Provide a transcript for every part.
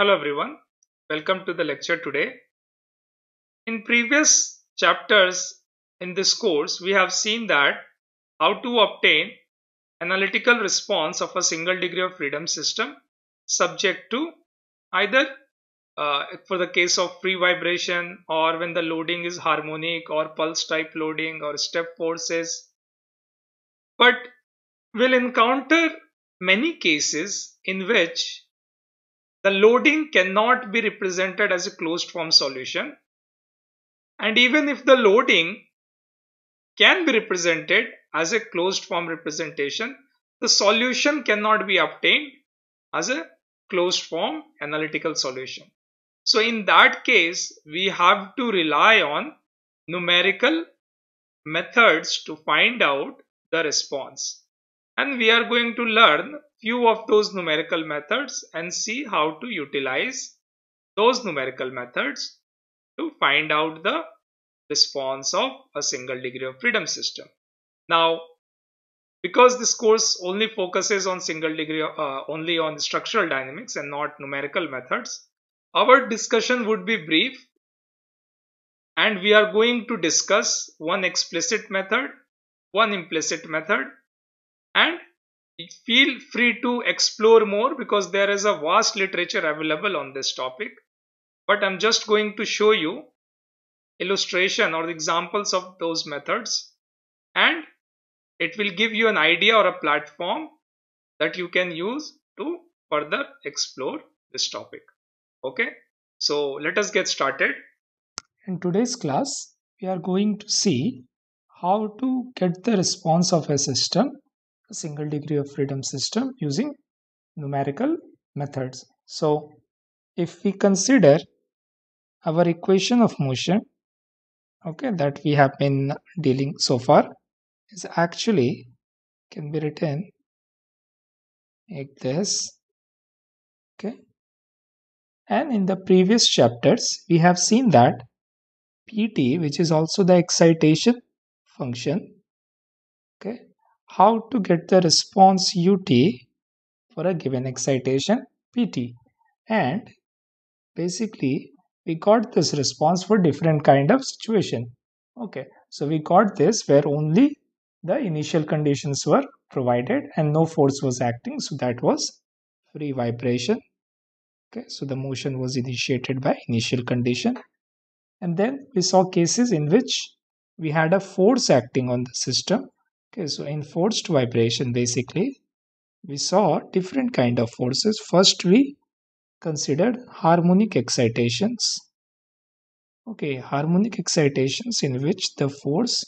Hello everyone, welcome to the lecture today. In previous chapters in this course, we have seen that how to obtain analytical response of a single degree of freedom system subject to either uh, for the case of free vibration or when the loading is harmonic or pulse type loading or step forces. But we'll encounter many cases in which the loading cannot be represented as a closed form solution. And even if the loading can be represented as a closed form representation, the solution cannot be obtained as a closed form analytical solution. So in that case, we have to rely on numerical methods to find out the response. And we are going to learn few of those numerical methods and see how to utilize those numerical methods to find out the response of a single degree of freedom system. Now, because this course only focuses on single degree, uh, only on structural dynamics and not numerical methods, our discussion would be brief and we are going to discuss one explicit method, one implicit method and feel free to explore more because there is a vast literature available on this topic but I'm just going to show you illustration or examples of those methods and it will give you an idea or a platform that you can use to further explore this topic okay so let us get started in today's class we are going to see how to get the response of a system single degree of freedom system using numerical methods. So if we consider our equation of motion okay that we have been dealing so far is actually can be written like this okay and in the previous chapters we have seen that pt which is also the excitation function okay how to get the response ut for a given excitation pt and basically we got this response for different kind of situation okay so we got this where only the initial conditions were provided and no force was acting so that was free vibration okay so the motion was initiated by initial condition and then we saw cases in which we had a force acting on the system Okay, so in forced vibration, basically, we saw different kind of forces. First, we considered harmonic excitations. Okay, harmonic excitations in which the force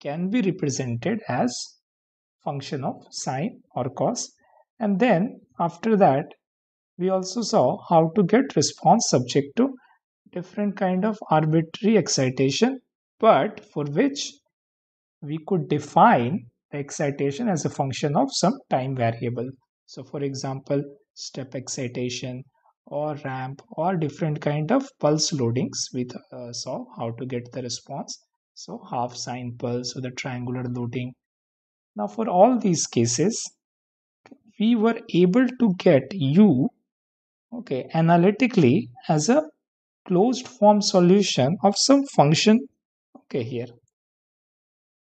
can be represented as function of sine or cos. And then after that, we also saw how to get response subject to different kind of arbitrary excitation, but for which we could define the excitation as a function of some time variable. So for example, step excitation or ramp or different kind of pulse loadings we uh, saw how to get the response. So half sine pulse or the triangular loading. Now for all these cases, we were able to get U okay, analytically as a closed form solution of some function okay here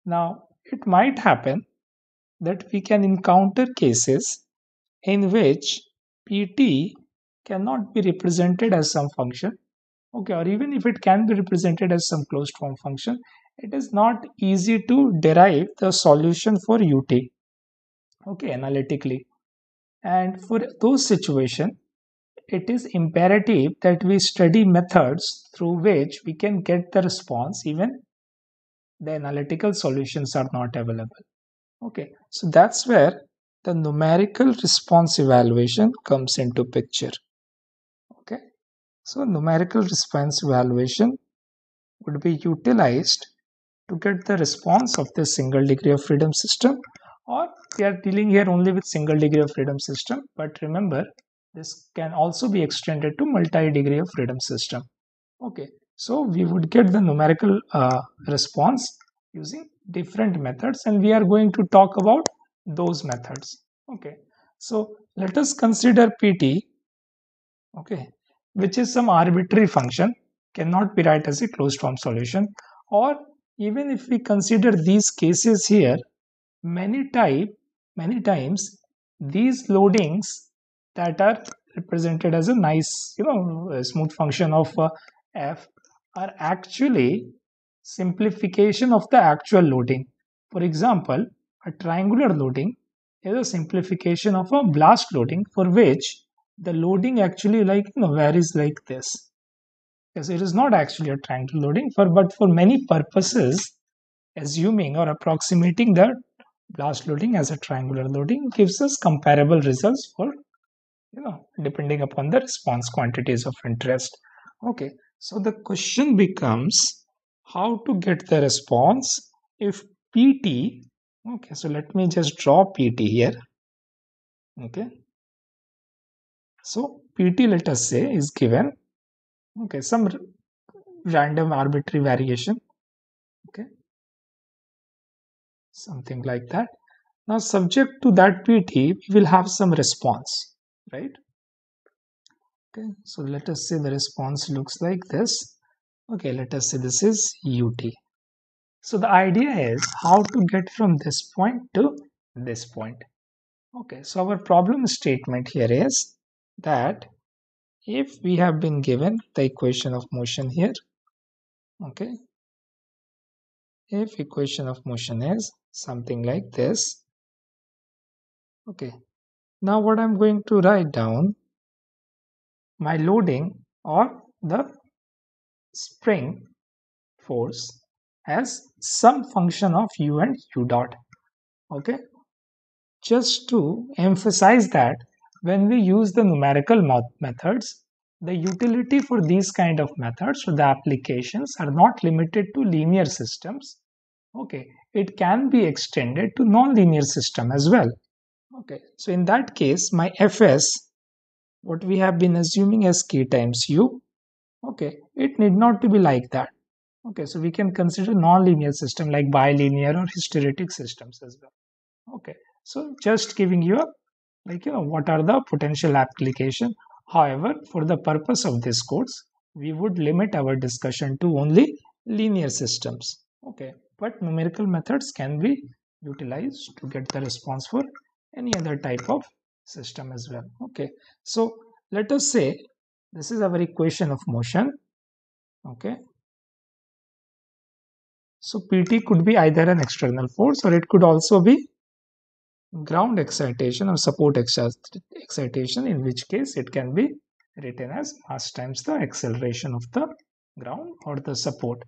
now, it might happen that we can encounter cases in which Pt cannot be represented as some function okay or even if it can be represented as some closed form function it is not easy to derive the solution for ut okay analytically and for those situation it is imperative that we study methods through which we can get the response even the analytical solutions are not available okay so that's where the numerical response evaluation comes into picture okay so numerical response evaluation would be utilized to get the response of the single degree of freedom system or we are dealing here only with single degree of freedom system but remember this can also be extended to multi degree of freedom system okay so we would get the numerical uh, response using different methods and we are going to talk about those methods. Okay. So let us consider PT, okay, which is some arbitrary function, cannot be right as a closed form solution or even if we consider these cases here, many type, many times these loadings that are represented as a nice you know smooth function of uh, f are actually simplification of the actual loading. For example, a triangular loading is a simplification of a blast loading for which the loading actually like you know, varies like this. Because it is not actually a triangular loading, for but for many purposes, assuming or approximating the blast loading as a triangular loading gives us comparable results for you know depending upon the response quantities of interest okay so the question becomes how to get the response if PT, okay, so let me just draw PT here, okay. So PT, let us say, is given, okay, some random arbitrary variation, okay, something like that. Now subject to that PT, we will have some response, right? okay so let us say the response looks like this okay let us say this is ut so the idea is how to get from this point to this point okay so our problem statement here is that if we have been given the equation of motion here okay if equation of motion is something like this okay now what i'm going to write down my loading or the spring force as some function of u and u dot okay just to emphasize that when we use the numerical methods the utility for these kind of methods so the applications are not limited to linear systems okay it can be extended to nonlinear system as well okay so in that case my fs what we have been assuming as k times u okay it need not to be like that okay so we can consider non-linear system like bilinear or hysteretic systems as well okay so just giving you a like you know what are the potential application however for the purpose of this course we would limit our discussion to only linear systems okay but numerical methods can be utilized to get the response for any other type of system as well okay so let us say this is our equation of motion okay so pt could be either an external force or it could also be ground excitation or support excitation in which case it can be written as mass times the acceleration of the ground or the support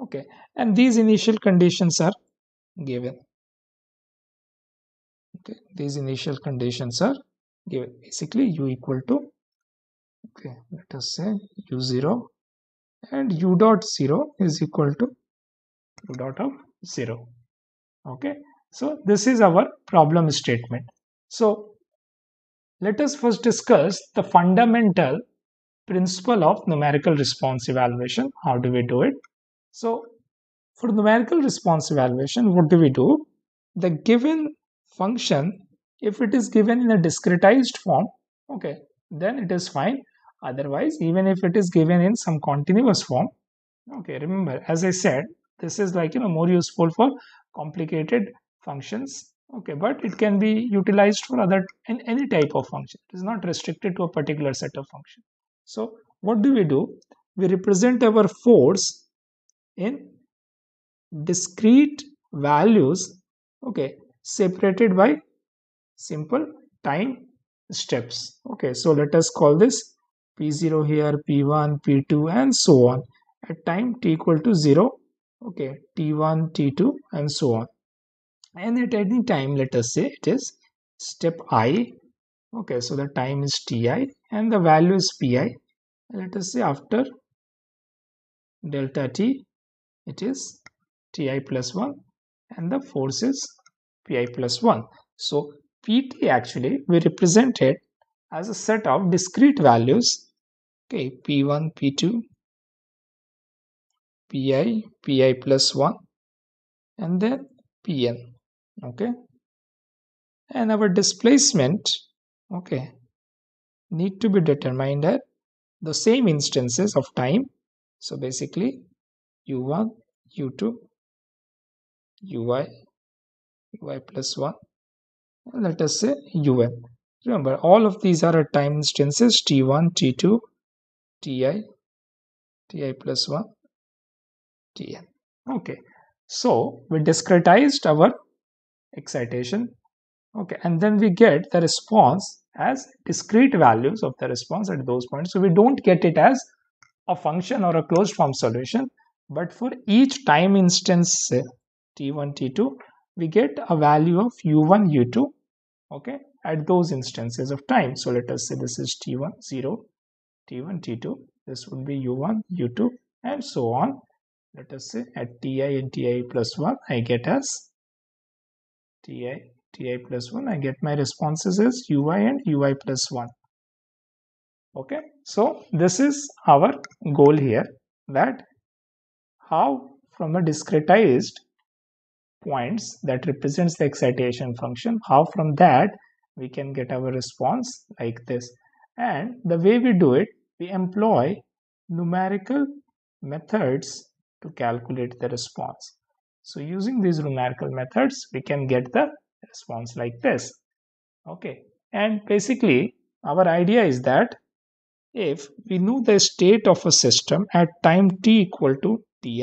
okay and these initial conditions are given okay these initial conditions are given basically u equal to okay let us say u0 and u dot 0 is equal to u dot of 0 okay so this is our problem statement so let us first discuss the fundamental principle of numerical response evaluation how do we do it so for numerical response evaluation what do we do the given function if it is given in a discretized form okay then it is fine otherwise even if it is given in some continuous form okay remember as i said this is like you know more useful for complicated functions okay but it can be utilized for other in any type of function it is not restricted to a particular set of function so what do we do we represent our force in discrete values okay separated by simple time steps okay so let us call this p0 here p1 p2 and so on at time t equal to 0 okay t1 t2 and so on and at any time let us say it is step i okay so the time is ti and the value is pi let us say after delta t it is ti plus 1 and the force is pi plus 1. So pt actually we represent it as a set of discrete values okay p1 p2 pi pi plus 1 and then pn okay and our displacement okay need to be determined at the same instances of time so basically u1 u2 ui y plus 1 let us say un remember all of these are at time instances t1 t2 ti ti plus 1 tn okay so we discretized our excitation okay and then we get the response as discrete values of the response at those points so we don't get it as a function or a closed form solution but for each time instance say, t1 t2 we get a value of u1 u2 okay at those instances of time so let us say this is t1 0 t1 t2 this would be u1 u2 and so on let us say at ti and ti plus 1 i get as ti ti plus 1 i get my responses as ui and ui plus 1 okay so this is our goal here that how from a discretized points that represents the excitation function how from that we can get our response like this and the way we do it we employ numerical methods to calculate the response so using these numerical methods we can get the response like this okay and basically our idea is that if we know the state of a system at time t equal to ti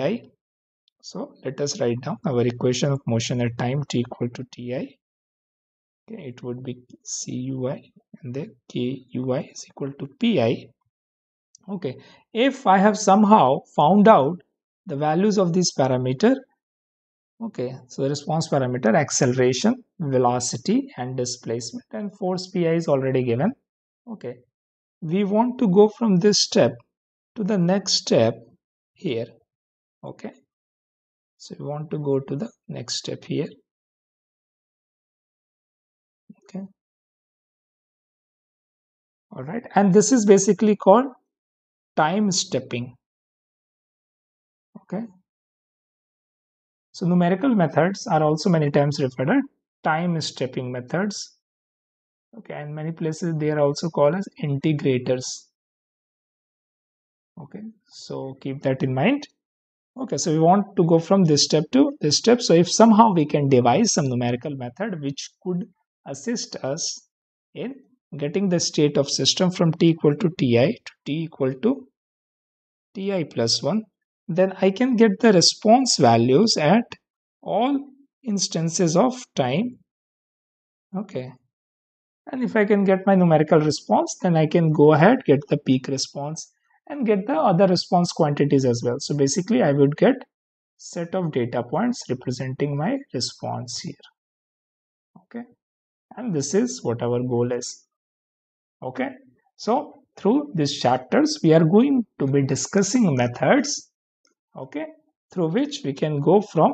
so let us write down our equation of motion at time t equal to ti. Okay, it would be cui and then kui is equal to pi. Okay, if I have somehow found out the values of this parameter, okay, so the response parameter acceleration, velocity and displacement and force pi is already given. Okay, we want to go from this step to the next step here. Okay, so we want to go to the next step here okay all right and this is basically called time stepping okay so numerical methods are also many times referred as time stepping methods okay and many places they are also called as integrators okay so keep that in mind okay so we want to go from this step to this step so if somehow we can devise some numerical method which could assist us in getting the state of system from t equal to ti to t equal to ti plus 1 then i can get the response values at all instances of time okay and if i can get my numerical response then i can go ahead get the peak response and get the other response quantities as well. So basically I would get set of data points representing my response here. Okay. And this is what our goal is. Okay. So through these chapters, we are going to be discussing methods. Okay. Through which we can go from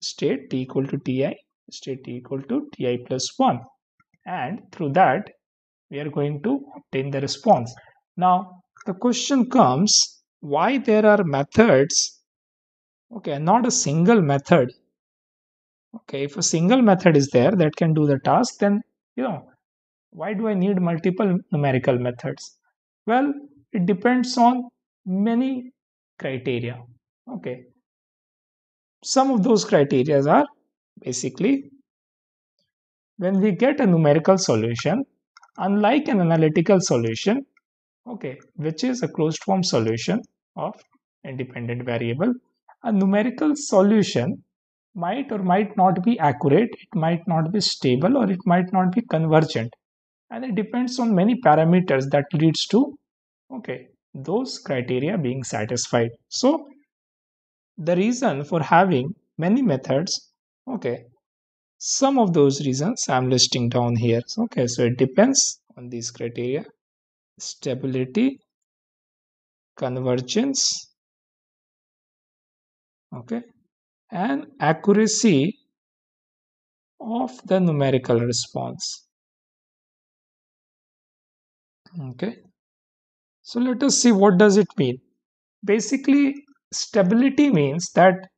state t equal to ti, state t equal to ti plus 1. And through that, we are going to obtain the response. Now, the question comes why there are methods okay not a single method okay if a single method is there that can do the task then you know why do i need multiple numerical methods well it depends on many criteria okay some of those criteria are basically when we get a numerical solution unlike an analytical solution okay which is a closed form solution of independent variable a numerical solution might or might not be accurate it might not be stable or it might not be convergent and it depends on many parameters that leads to okay those criteria being satisfied so the reason for having many methods okay some of those reasons i'm listing down here okay so it depends on these criteria stability convergence okay and accuracy of the numerical response okay so let us see what does it mean basically stability means that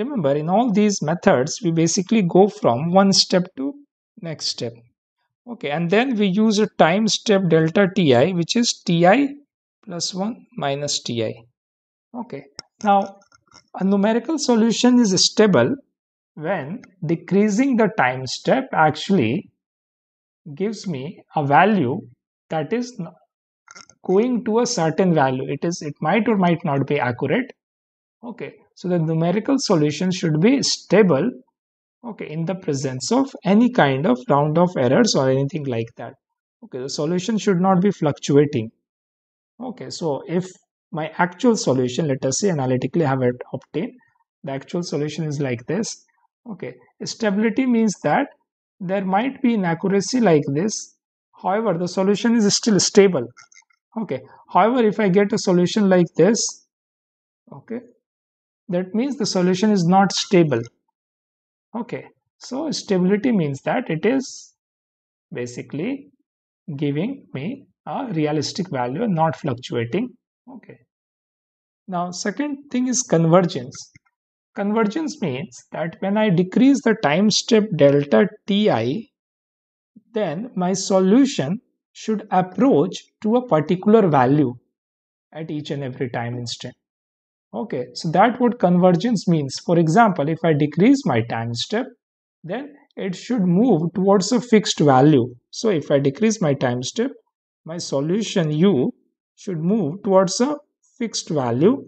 remember in all these methods we basically go from one step to next step okay and then we use a time step delta ti which is ti plus 1 minus ti okay now a numerical solution is stable when decreasing the time step actually gives me a value that is going to a certain value it is it might or might not be accurate okay so the numerical solution should be stable okay in the presence of any kind of round of errors or anything like that okay the solution should not be fluctuating okay so if my actual solution let us say analytically have it obtained the actual solution is like this okay stability means that there might be inaccuracy like this however the solution is still stable okay however if i get a solution like this okay that means the solution is not stable okay so stability means that it is basically giving me a realistic value not fluctuating okay now second thing is convergence convergence means that when i decrease the time step delta ti then my solution should approach to a particular value at each and every time instant Okay, so that what convergence means. For example, if I decrease my time step, then it should move towards a fixed value. So if I decrease my time step, my solution u should move towards a fixed value.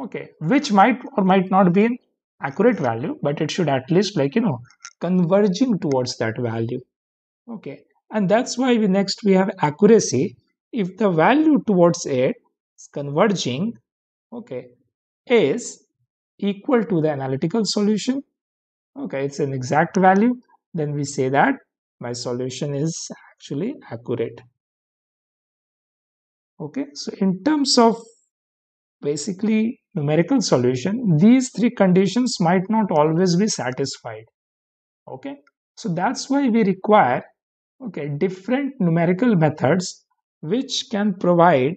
Okay, which might or might not be an accurate value, but it should at least like, you know, converging towards that value. Okay, and that's why we next we have accuracy. If the value towards it is converging, okay, is equal to the analytical solution, okay, it's an exact value, then we say that my solution is actually accurate. Okay, so in terms of basically numerical solution, these three conditions might not always be satisfied. Okay, so that's why we require okay different numerical methods which can provide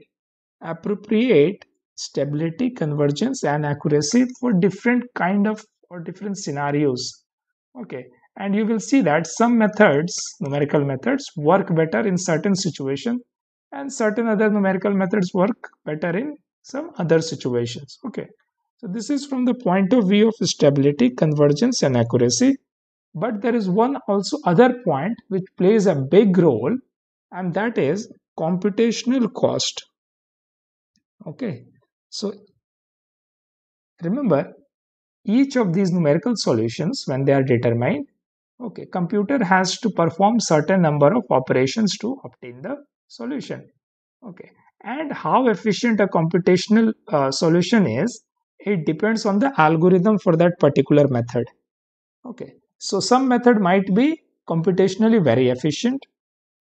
appropriate stability convergence and accuracy for different kind of or different scenarios okay and you will see that some methods numerical methods work better in certain situation and certain other numerical methods work better in some other situations okay so this is from the point of view of stability convergence and accuracy but there is one also other point which plays a big role and that is computational cost okay so remember each of these numerical solutions when they are determined, okay, computer has to perform certain number of operations to obtain the solution. Okay, and how efficient a computational uh, solution is, it depends on the algorithm for that particular method. Okay, so some method might be computationally very efficient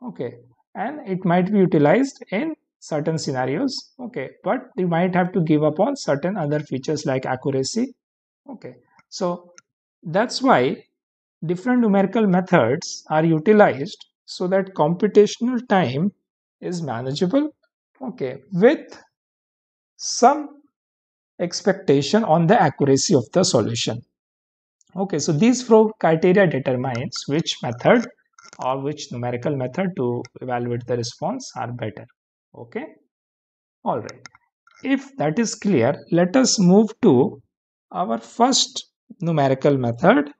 okay and it might be utilized in certain scenarios okay but you might have to give up on certain other features like accuracy okay so that's why different numerical methods are utilized so that computational time is manageable okay with some expectation on the accuracy of the solution okay so these four criteria determines which method or which numerical method to evaluate the response are better okay all right if that is clear let us move to our first numerical method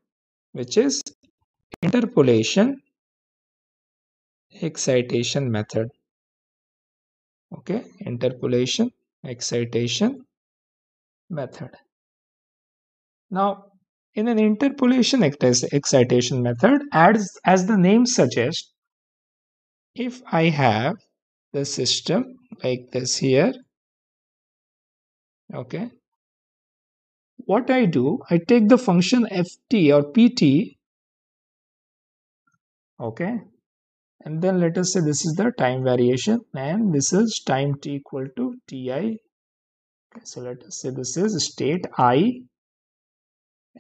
which is interpolation excitation method okay interpolation excitation method now in an interpolation excitation method as as the name suggests if i have the system like this here okay what I do I take the function ft or pt okay and then let us say this is the time variation and this is time t equal to ti okay, so let us say this is state i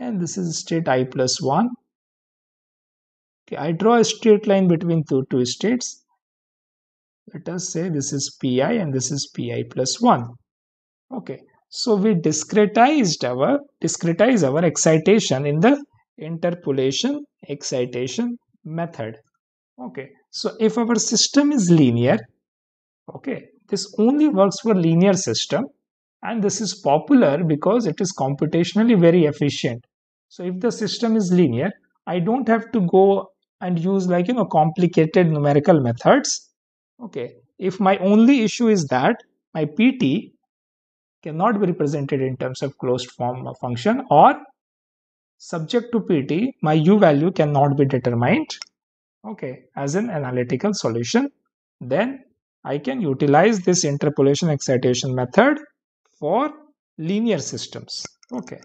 and this is state i plus 1 okay i draw a straight line between two two states let us say this is pi and this is pi plus 1 okay so we discretized our discretize our excitation in the interpolation excitation method okay so if our system is linear okay this only works for linear system and this is popular because it is computationally very efficient so if the system is linear i don't have to go and use like you know complicated numerical methods okay if my only issue is that my pt cannot be represented in terms of closed form function or subject to pt my u value cannot be determined okay as an analytical solution then i can utilize this interpolation excitation method for linear systems okay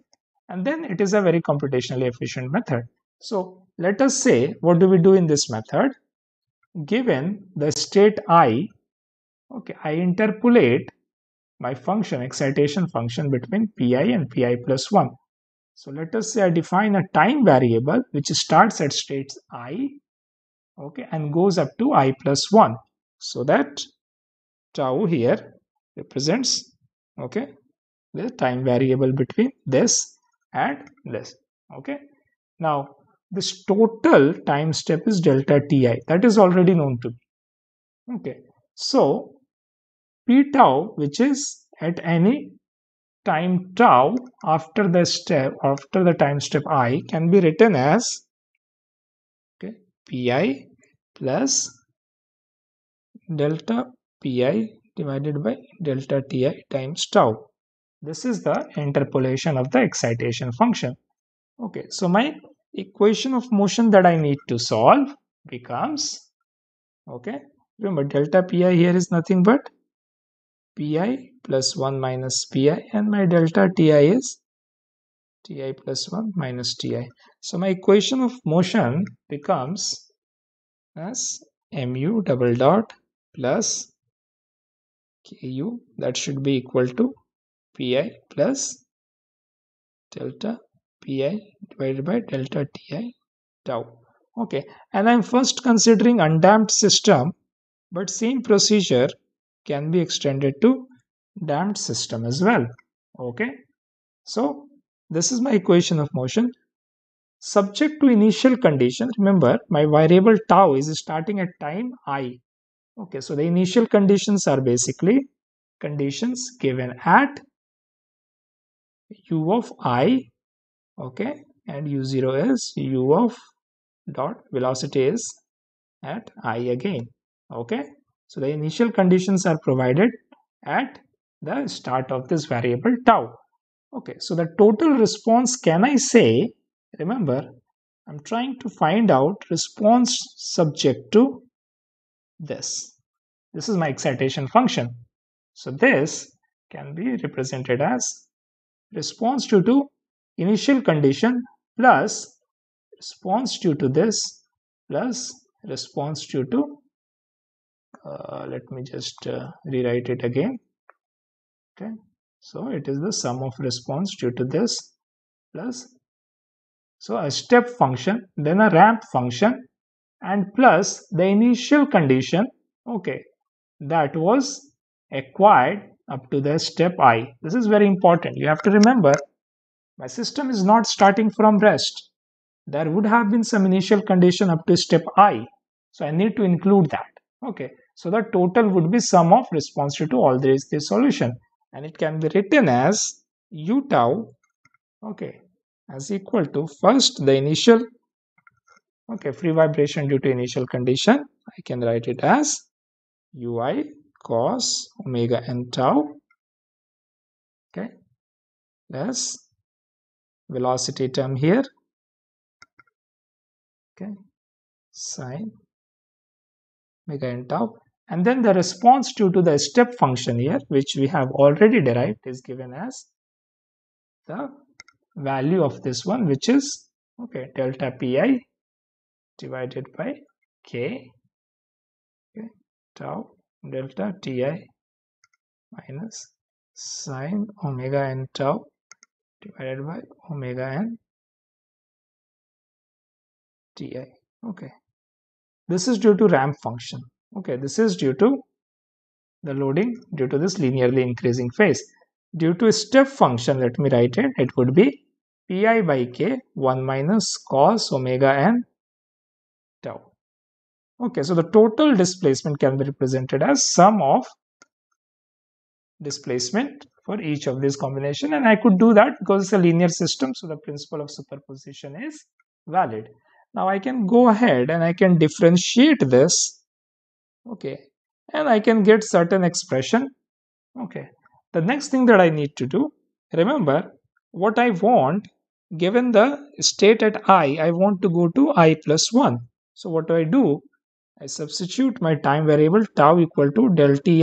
and then it is a very computationally efficient method so let us say what do we do in this method given the state i okay i interpolate my function excitation function between pi and pi plus 1 so let us say i define a time variable which starts at states i okay and goes up to i plus 1 so that tau here represents okay the time variable between this and this okay now this total time step is delta ti that is already known to me okay so p tau which is at any time tau after the step after the time step i can be written as okay, pi plus delta pi divided by delta ti times tau this is the interpolation of the excitation function okay so my equation of motion that I need to solve becomes okay remember delta pi here is nothing but pi plus 1 minus pi and my delta ti is ti plus 1 minus ti so my equation of motion becomes as mu double dot plus ku that should be equal to pi plus delta pi divided by delta ti tau okay and i'm first considering undamped system but same procedure can be extended to damped system as well okay so this is my equation of motion subject to initial condition remember my variable tau is starting at time i okay so the initial conditions are basically conditions given at u of i okay and u0 is u of dot velocity is at i again okay so the initial conditions are provided at the start of this variable tau okay so the total response can i say remember i'm trying to find out response subject to this this is my excitation function so this can be represented as response due to initial condition plus response due to this plus response due to uh, let me just uh, rewrite it again okay so it is the sum of response due to this plus so a step function then a ramp function and plus the initial condition okay that was acquired up to the step i this is very important you have to remember my system is not starting from rest. There would have been some initial condition up to step i. So I need to include that. Okay. So the total would be sum of response to all these the solution. And it can be written as u tau. Okay. As equal to first the initial. Okay. Free vibration due to initial condition. I can write it as ui cos omega n tau okay plus velocity term here okay sine mega n tau and then the response due to the step function here which we have already derived is given as the value of this one which is okay delta pi divided by k okay, tau delta ti minus sine omega n tau divided by omega n ti okay this is due to ramp function okay this is due to the loading due to this linearly increasing phase due to step function let me write it it would be pi by k 1 minus cos omega n tau okay so the total displacement can be represented as sum of displacement for each of these combination and I could do that because it's a linear system so the principle of superposition is valid. Now I can go ahead and I can differentiate this okay and I can get certain expression okay. The next thing that I need to do remember what I want given the state at i I want to go to i plus 1. So what do I do? I substitute my time variable tau equal to del ti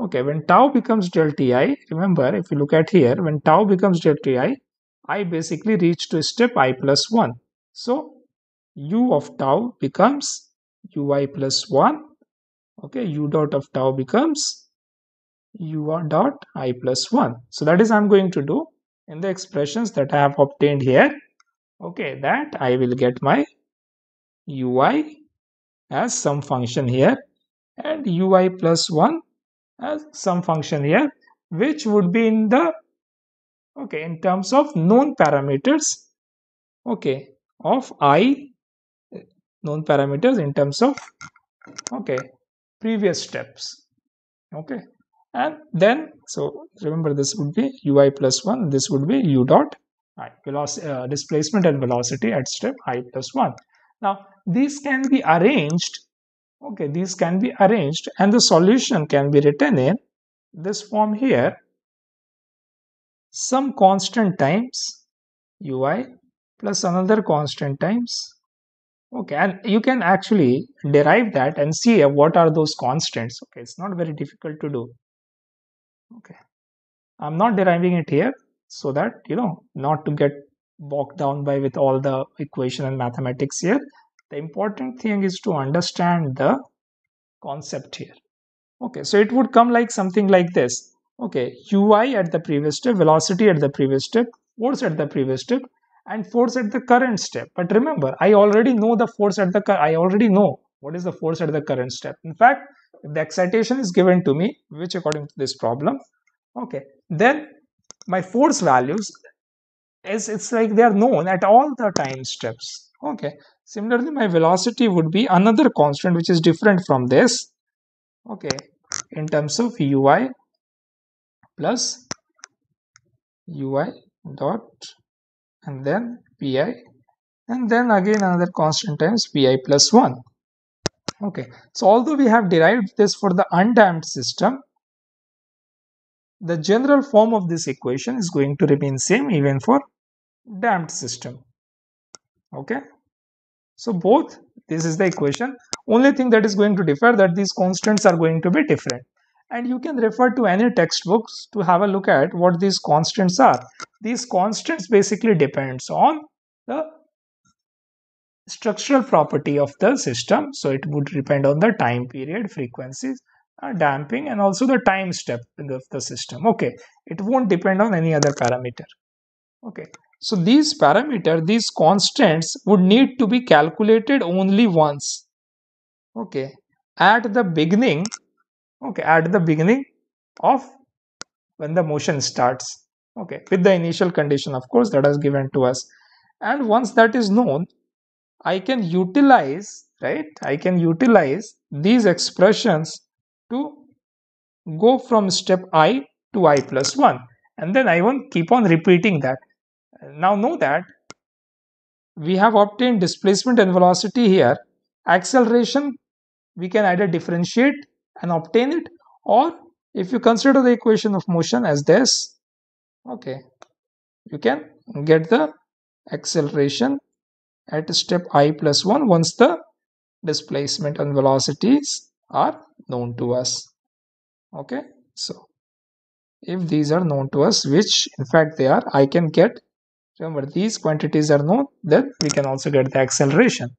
Okay, when tau becomes delta ti, remember if you look at here, when tau becomes delta ti, I basically reach to step i plus 1. So u of tau becomes ui plus 1. Okay, u dot of tau becomes u dot i plus 1. So that is I'm going to do in the expressions that I have obtained here. Okay, that I will get my ui as some function here and ui plus 1 as some function here which would be in the okay in terms of known parameters okay of i known parameters in terms of okay previous steps okay and then so remember this would be ui plus 1 this would be u dot i velocity uh, displacement and velocity at step i plus 1 now these can be arranged Okay, these can be arranged and the solution can be written in this form here. Some constant times ui plus another constant times. Okay, and you can actually derive that and see uh, what are those constants. Okay, it's not very difficult to do. Okay, I'm not deriving it here so that, you know, not to get bogged down by with all the equation and mathematics here the important thing is to understand the concept here okay so it would come like something like this okay ui at the previous step velocity at the previous step force at the previous step and force at the current step but remember i already know the force at the i already know what is the force at the current step in fact if the excitation is given to me which according to this problem okay then my force values is it's like they are known at all the time steps okay Similarly, my velocity would be another constant which is different from this. Okay, in terms of ui plus ui dot and then pi and then again another constant times pi plus 1. Okay, so although we have derived this for the undamped system, the general form of this equation is going to remain same even for damped system. Okay. So both, this is the equation. Only thing that is going to differ that these constants are going to be different. And you can refer to any textbooks to have a look at what these constants are. These constants basically depends on the structural property of the system. So it would depend on the time period, frequencies, uh, damping and also the time step of the system. Okay, it won't depend on any other parameter. Okay, so these parameter, these constants would need to be calculated only once. Okay, at the beginning, okay, at the beginning of when the motion starts. Okay, with the initial condition, of course, that is given to us. And once that is known, I can utilize, right? I can utilize these expressions to go from step i to i plus 1 and then I will keep on repeating that. Now know that we have obtained displacement and velocity here. Acceleration, we can either differentiate and obtain it or if you consider the equation of motion as this, okay, you can get the acceleration at step i plus 1 once the displacement and velocities are known to us. Okay, so if these are known to us, which in fact they are, I can get remember these quantities are known then we can also get the acceleration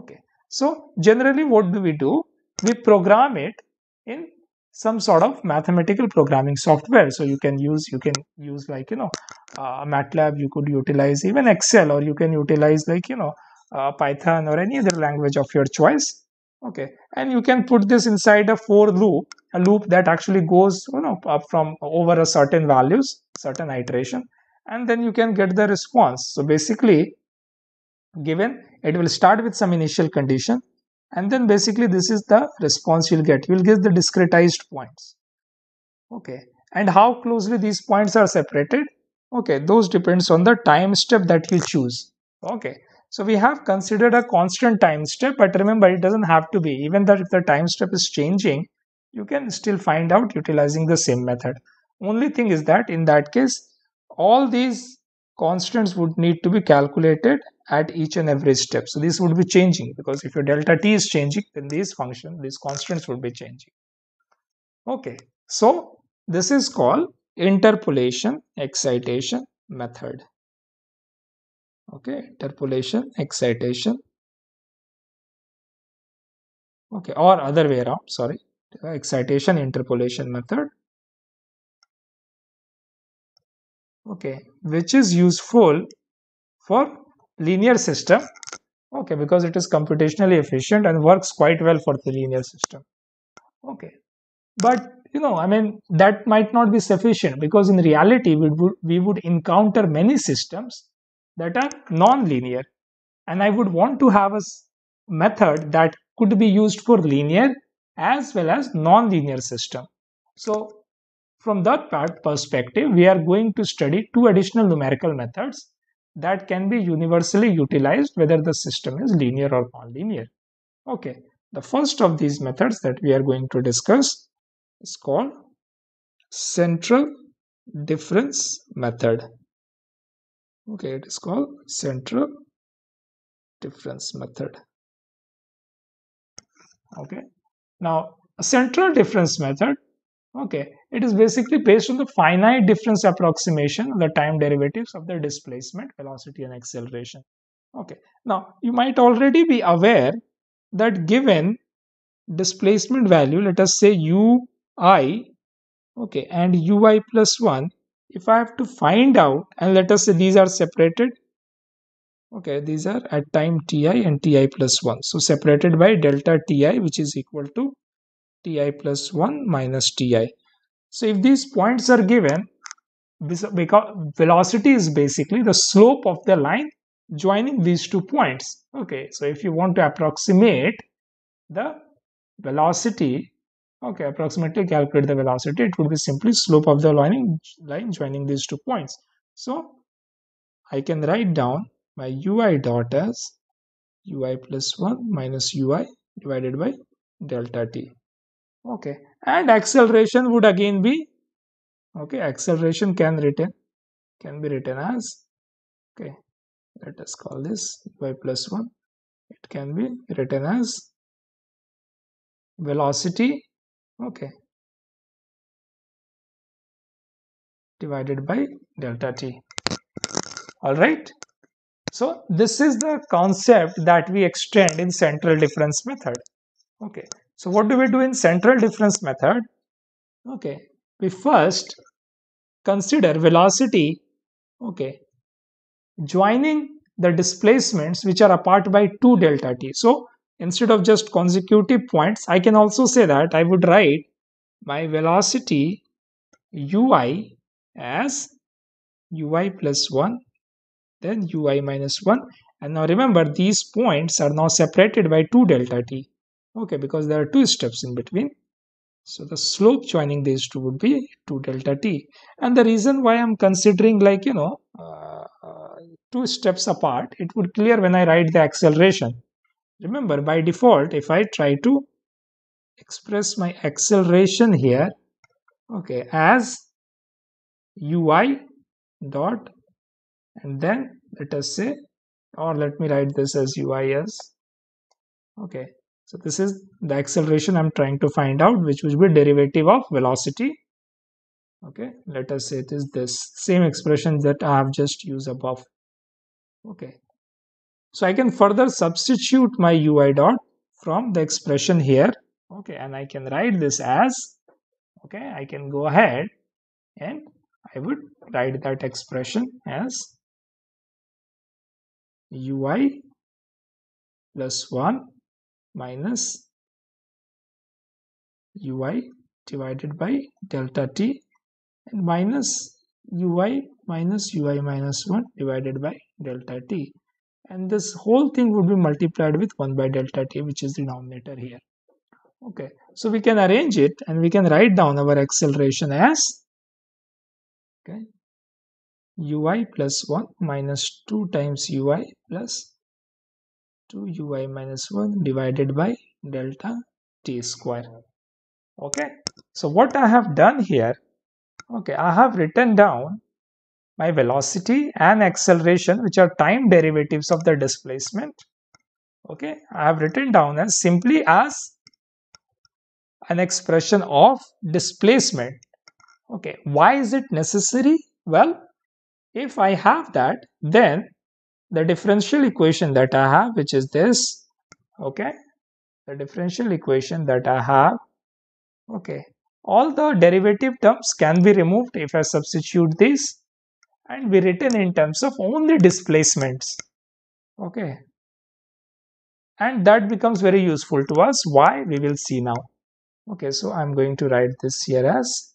okay so generally what do we do we program it in some sort of mathematical programming software so you can use you can use like you know uh, matlab you could utilize even excel or you can utilize like you know uh, python or any other language of your choice okay and you can put this inside a for loop a loop that actually goes you know up from over a certain values certain iteration and then you can get the response. So basically given it will start with some initial condition and then basically this is the response you'll get. You'll get the discretized points. Okay. And how closely these points are separated? Okay. Those depends on the time step that you choose. Okay. So we have considered a constant time step, but remember it doesn't have to be. Even that if the time step is changing, you can still find out utilizing the same method. Only thing is that in that case, all these constants would need to be calculated at each and every step. So this would be changing because if your delta t is changing, then these function, these constants would be changing. Okay, so this is called interpolation excitation method. Okay, interpolation excitation. Okay, or other way around, sorry, excitation interpolation method okay which is useful for linear system okay because it is computationally efficient and works quite well for the linear system okay but you know i mean that might not be sufficient because in reality we would, we would encounter many systems that are non-linear and i would want to have a method that could be used for linear as well as non-linear system so from that part perspective, we are going to study two additional numerical methods that can be universally utilized whether the system is linear or nonlinear. Okay, the first of these methods that we are going to discuss is called central difference method. Okay, it is called central difference method. Okay, now central difference method okay it is basically based on the finite difference approximation of the time derivatives of the displacement velocity and acceleration okay now you might already be aware that given displacement value let us say ui okay and ui plus 1 if i have to find out and let us say these are separated okay these are at time ti and ti plus 1 so separated by delta ti which is equal to ti plus 1 minus ti. So if these points are given, this because velocity is basically the slope of the line joining these two points. Okay, so if you want to approximate the velocity, okay, approximately calculate the velocity, it would be simply slope of the line joining these two points. So I can write down my ui dot as ui plus 1 minus ui divided by delta t okay and acceleration would again be okay acceleration can written can be written as okay let us call this by plus 1 it can be written as velocity okay divided by delta t all right so this is the concept that we extend in central difference method okay so what do we do in central difference method? Okay, we first consider velocity, okay, joining the displacements which are apart by 2 delta t. So instead of just consecutive points, I can also say that I would write my velocity ui as ui plus 1 then ui minus 1 and now remember these points are now separated by 2 delta t okay because there are two steps in between so the slope joining these two would be 2 delta t and the reason why i'm considering like you know uh, uh, two steps apart it would clear when i write the acceleration remember by default if i try to express my acceleration here okay as ui dot and then let us say or let me write this as ui as okay so this is the acceleration I'm trying to find out, which will be derivative of velocity. Okay, let us say it is this same expression that I have just used above. Okay, so I can further substitute my UI dot from the expression here. Okay, and I can write this as, okay, I can go ahead and I would write that expression as UI plus 1 minus ui divided by delta t and minus ui minus ui minus 1 divided by delta t and this whole thing would be multiplied with 1 by delta t which is the denominator here okay so we can arrange it and we can write down our acceleration as okay ui plus 1 minus 2 times ui plus 2 ui minus 1 divided by delta t square okay so what i have done here okay i have written down my velocity and acceleration which are time derivatives of the displacement okay i have written down as simply as an expression of displacement okay why is it necessary well if i have that then the differential equation that I have which is this okay the differential equation that I have okay all the derivative terms can be removed if I substitute this, and be written in terms of only displacements okay and that becomes very useful to us why we will see now okay so I'm going to write this here as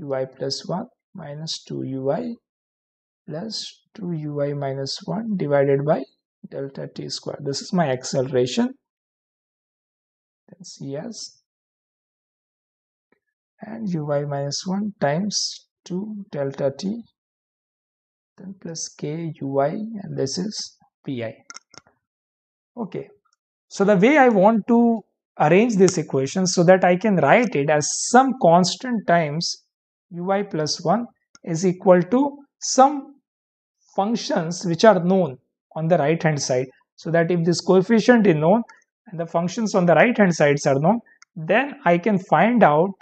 ui plus 1 minus 2 ui plus Uy minus ui minus 1 divided by delta t square. This is my acceleration. Then cs And ui minus 1 times 2 delta t then plus k ui and this is pi. Okay. So the way I want to arrange this equation so that I can write it as some constant times ui plus 1 is equal to some functions which are known on the right hand side so that if this coefficient is known and the functions on the right hand sides are known then I can find out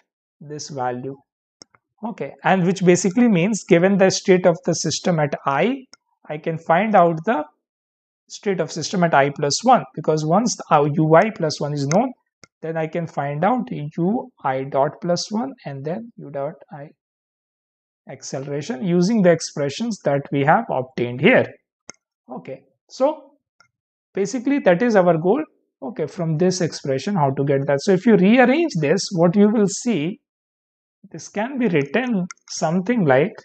this value okay and which basically means given the state of the system at i I can find out the state of system at i plus 1 because once our ui plus 1 is known then I can find out ui dot plus 1 and then u dot i acceleration using the expressions that we have obtained here okay so basically that is our goal okay from this expression how to get that so if you rearrange this what you will see this can be written something like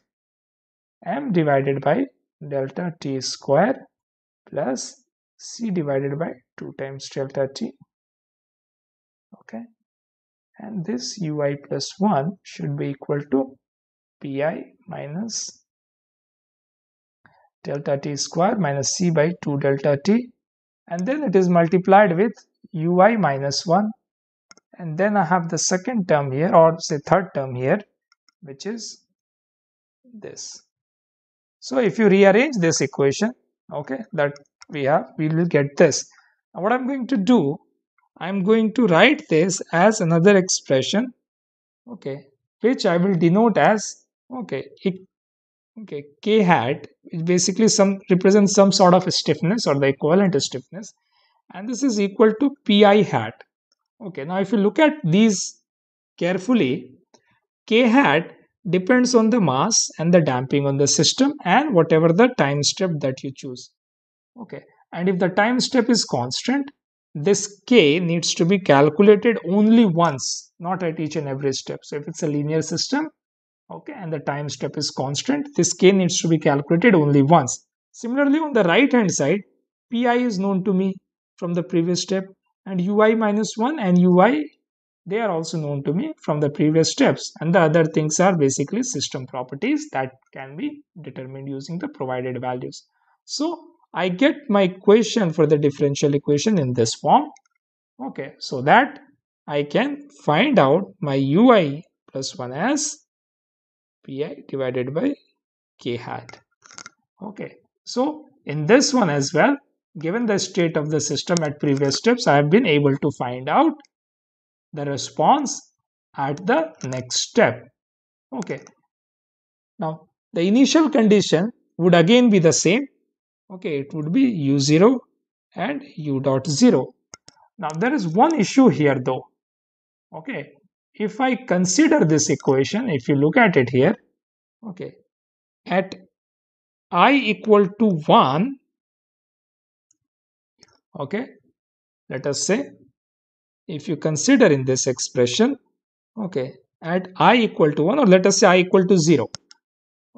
m divided by delta t square plus c divided by 2 times delta t okay and this ui plus 1 should be equal to pi minus delta t square minus c by 2 delta t and then it is multiplied with ui minus 1 and then I have the second term here or say third term here which is this. So if you rearrange this equation okay that we have we will get this. Now what I'm going to do I'm going to write this as another expression okay which I will denote as okay it, okay k hat basically some represents some sort of stiffness or the equivalent stiffness and this is equal to pi hat okay now if you look at these carefully k hat depends on the mass and the damping on the system and whatever the time step that you choose okay and if the time step is constant this k needs to be calculated only once not at each and every step so if it's a linear system okay and the time step is constant this k needs to be calculated only once similarly on the right hand side pi is known to me from the previous step and ui minus 1 and ui they are also known to me from the previous steps and the other things are basically system properties that can be determined using the provided values so i get my equation for the differential equation in this form okay so that i can find out my ui plus 1s pi divided by k hat okay so in this one as well given the state of the system at previous steps i have been able to find out the response at the next step okay now the initial condition would again be the same okay it would be u0 and u dot 0 now there is one issue here though okay if I consider this equation, if you look at it here, okay, at i equal to 1, okay, let us say, if you consider in this expression, okay, at i equal to 1 or let us say i equal to 0,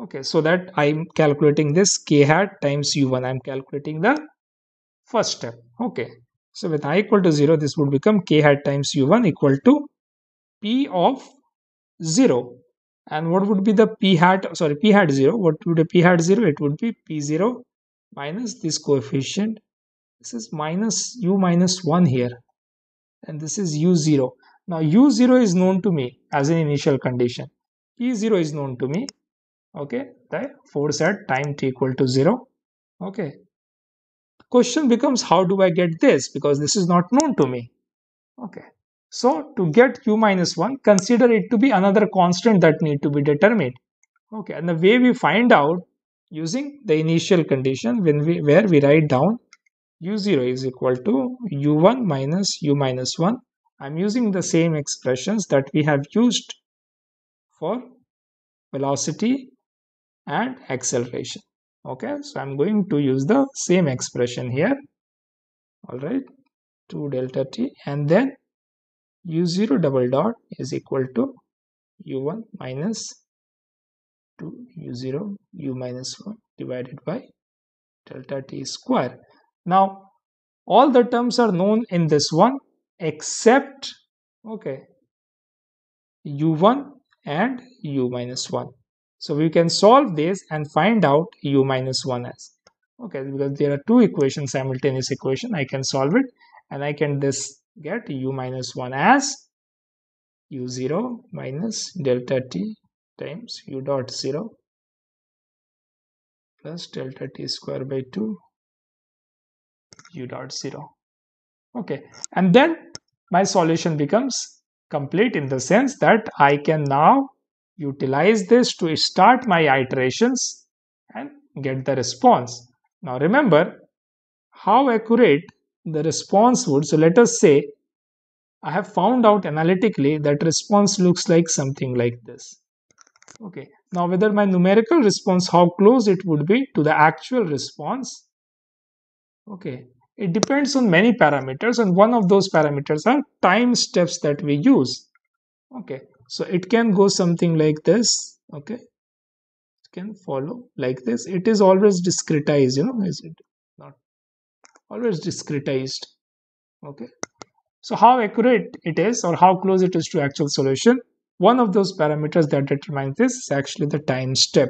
okay, so that I'm calculating this k hat times u1, I'm calculating the first step, okay. So with i equal to 0, this would become k hat times u1 equal to p of 0 and what would be the p hat sorry p hat 0 what would be p hat 0 it would be p0 minus this coefficient this is minus u minus 1 here and this is u0 now u0 is known to me as an initial condition p0 is known to me okay the force at time t equal to 0 okay question becomes how do i get this because this is not known to me okay so to get q minus 1, consider it to be another constant that need to be determined. Okay, and the way we find out using the initial condition when we where we write down u0 is equal to u1 minus u minus 1. I'm using the same expressions that we have used for velocity and acceleration. Okay, so I'm going to use the same expression here. All right, 2 delta t and then u0 double dot is equal to u1 minus 2 u0 u minus 1 divided by delta t square. Now all the terms are known in this one except okay u1 and u minus 1. So we can solve this and find out u minus 1 as okay because there are two equations simultaneous equation I can solve it and I can this get u minus 1 as u0 minus delta t times u dot 0 plus delta t square by 2 u dot 0 okay and then my solution becomes complete in the sense that I can now utilize this to start my iterations and get the response now remember how accurate the response would so let us say i have found out analytically that response looks like something like this okay now whether my numerical response how close it would be to the actual response okay it depends on many parameters and one of those parameters are time steps that we use okay so it can go something like this okay it can follow like this it is always discretized you know is it always discretized okay so how accurate it is or how close it is to actual solution one of those parameters that determines this is actually the time step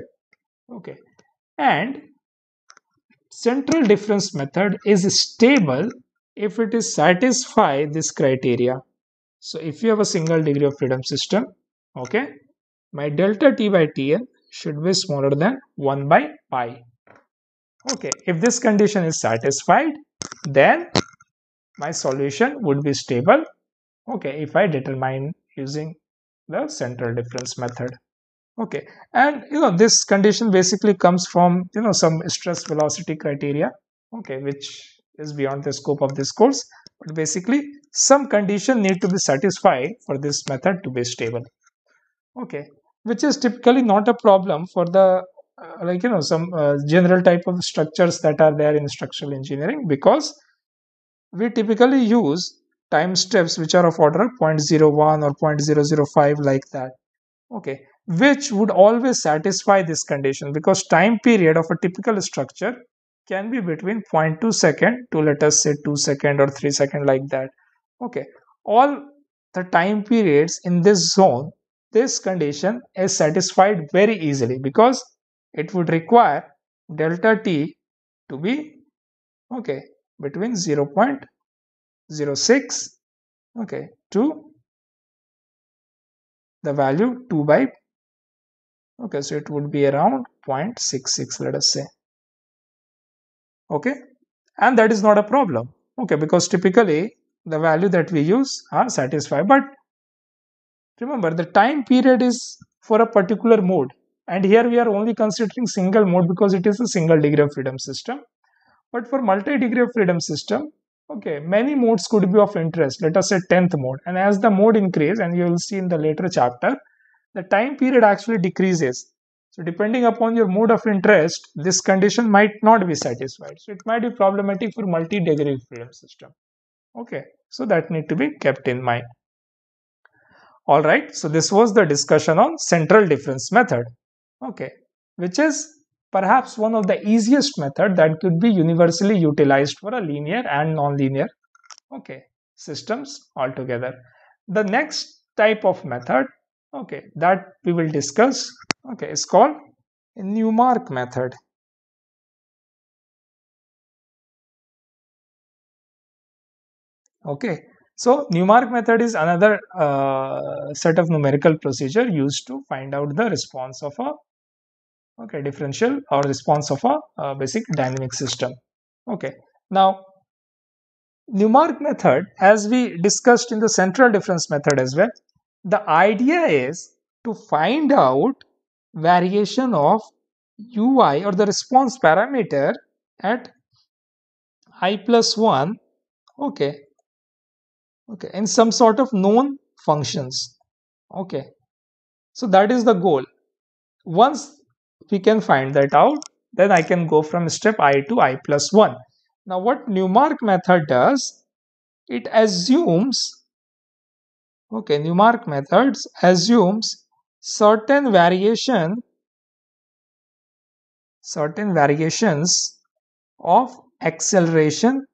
okay and central difference method is stable if it is satisfy this criteria so if you have a single degree of freedom system okay my delta t by tn should be smaller than 1 by pi okay if this condition is satisfied then my solution would be stable okay if i determine using the central difference method okay and you know this condition basically comes from you know some stress velocity criteria okay which is beyond the scope of this course but basically some condition need to be satisfied for this method to be stable okay which is typically not a problem for the uh, like you know some uh, general type of structures that are there in structural engineering because we typically use time steps which are of order 0.01 or 0.005 like that okay which would always satisfy this condition because time period of a typical structure can be between 0.2 second to let us say 2 second or 3 second like that okay all the time periods in this zone this condition is satisfied very easily because it would require delta t to be okay between 0 0.06 okay to the value 2 by okay so it would be around 0.66 let us say okay and that is not a problem okay because typically the value that we use are satisfied but remember the time period is for a particular mode and here we are only considering single mode because it is a single degree of freedom system but for multi degree of freedom system okay many modes could be of interest let us say 10th mode and as the mode increase and you will see in the later chapter the time period actually decreases so depending upon your mode of interest this condition might not be satisfied so it might be problematic for multi degree freedom system okay so that need to be kept in mind all right so this was the discussion on central difference method okay which is perhaps one of the easiest method that could be universally utilized for a linear and nonlinear okay systems altogether the next type of method okay that we will discuss okay is called Newmark method okay so Newmark method is another uh, set of numerical procedure used to find out the response of a okay differential or response of a, a uh, basic dynamic system okay now Newmark method as we discussed in the central difference method as well the idea is to find out variation of ui or the response parameter at i plus 1 okay okay in some sort of known functions okay so that is the goal once we can find that out then I can go from step i to i plus 1. Now what Newmark method does, it assumes, okay, Newmark methods assumes certain variation, certain variations of acceleration,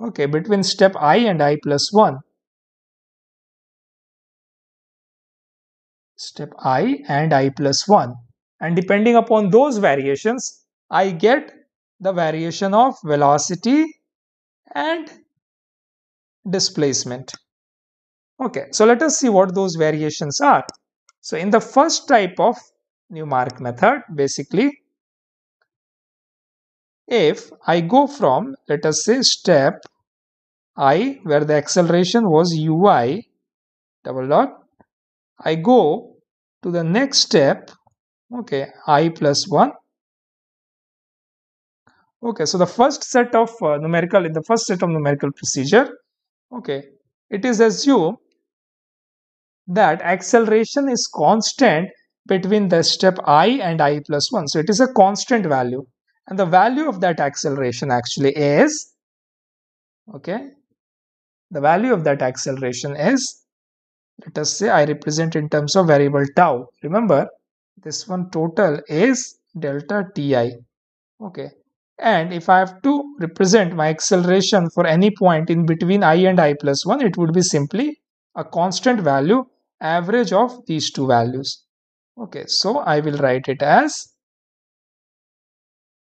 okay, between step i and i plus 1. step i and i plus 1 and depending upon those variations I get the variation of velocity and displacement. Okay, so let us see what those variations are. So in the first type of Newmark method, basically, if I go from, let us say, step i, where the acceleration was ui, double dot, I go to the next step okay i plus 1 okay so the first set of uh, numerical in the first set of numerical procedure okay it is assumed that acceleration is constant between the step i and i plus 1 so it is a constant value and the value of that acceleration actually is okay the value of that acceleration is let us say I represent in terms of variable tau. Remember, this one total is delta ti. Okay. And if I have to represent my acceleration for any point in between i and i plus 1, it would be simply a constant value average of these two values. Okay, so I will write it as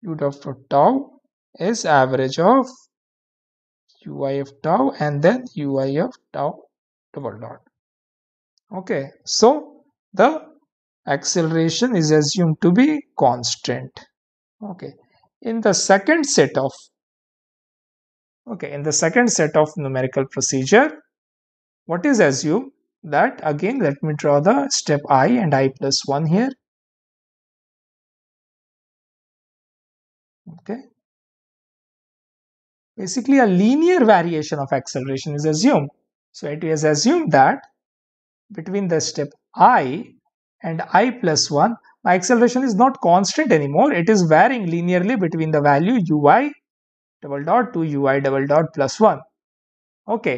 u dot of tau is average of ui of tau and then ui of tau double dot okay so the acceleration is assumed to be constant okay in the second set of okay in the second set of numerical procedure what is assumed that again let me draw the step i and i plus 1 here okay basically a linear variation of acceleration is assumed so it is assumed that between the step i and i plus 1 my acceleration is not constant anymore it is varying linearly between the value ui double dot to ui double dot plus 1 okay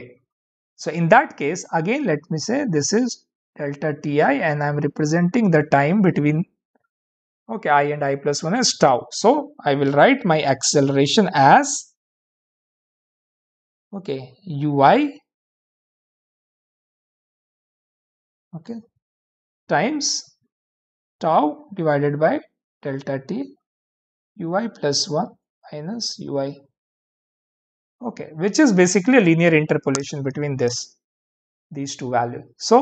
so in that case again let me say this is delta ti and i'm representing the time between okay i and i plus 1 is tau so i will write my acceleration as okay ui okay times tau divided by delta t ui plus 1 minus ui okay which is basically a linear interpolation between this these two values so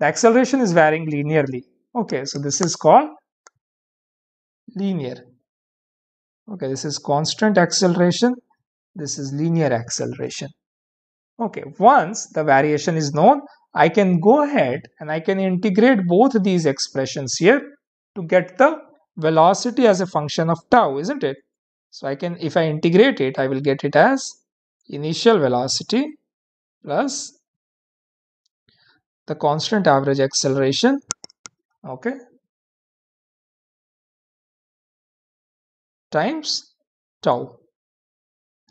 the acceleration is varying linearly okay so this is called linear okay this is constant acceleration this is linear acceleration okay once the variation is known I can go ahead and I can integrate both these expressions here to get the velocity as a function of tau, isn't it? So I can, if I integrate it, I will get it as initial velocity plus the constant average acceleration, okay, times tau.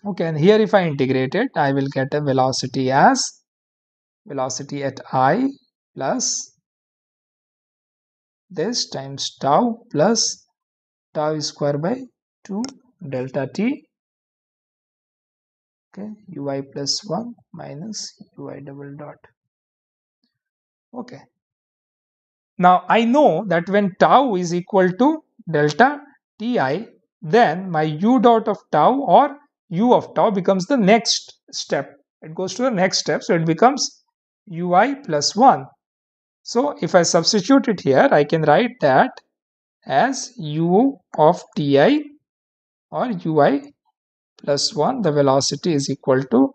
Okay, and here if I integrate it, I will get a velocity as velocity at i plus this times tau plus tau square by 2 delta t okay ui plus 1 minus ui double dot okay now i know that when tau is equal to delta ti then my u dot of tau or u of tau becomes the next step it goes to the next step so it becomes ui plus 1. So if I substitute it here, I can write that as u of ti or ui plus 1, the velocity is equal to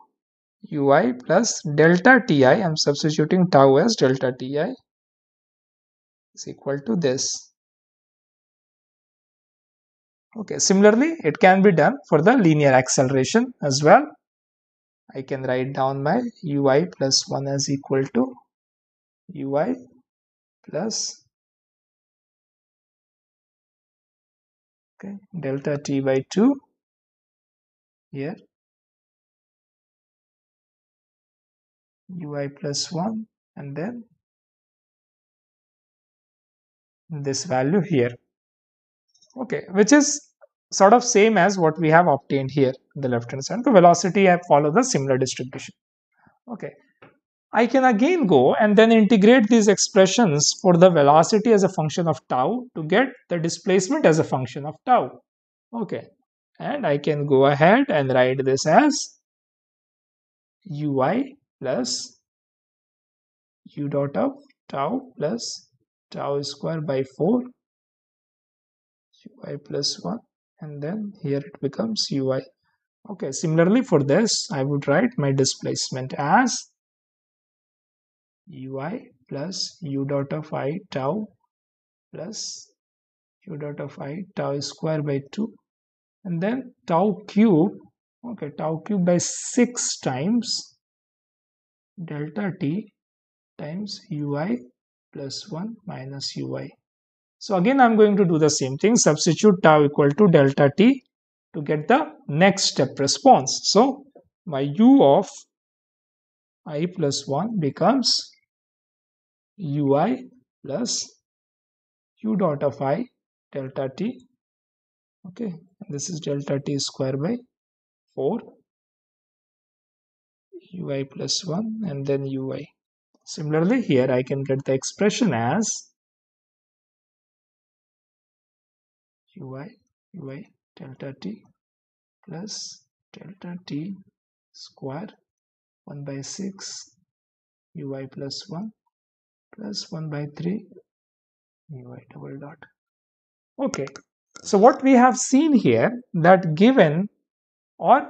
ui plus delta ti, I'm substituting tau as delta ti is equal to this. Okay, similarly, it can be done for the linear acceleration as well. I can write down my ui plus 1 as equal to ui plus okay, delta t by 2 here ui plus 1 and then this value here okay which is sort of same as what we have obtained here in the left hand side. The velocity, I follow the similar distribution. Okay. I can again go and then integrate these expressions for the velocity as a function of tau to get the displacement as a function of tau. Okay. And I can go ahead and write this as ui plus u dot of tau plus tau square by 4 ui plus 1 and then here it becomes ui okay similarly for this i would write my displacement as ui plus u dot of i tau plus u dot of i tau square by 2 and then tau cube okay tau cube by 6 times delta t times ui plus 1 minus ui so again, I'm going to do the same thing, substitute tau equal to delta t to get the next step response. So my u of i plus 1 becomes ui plus u dot of i delta t. Okay, this is delta t square by 4 ui plus 1 and then ui. Similarly, here I can get the expression as ui ui delta t plus delta t square 1 by 6 ui plus 1 plus 1 by 3 ui double dot okay so what we have seen here that given or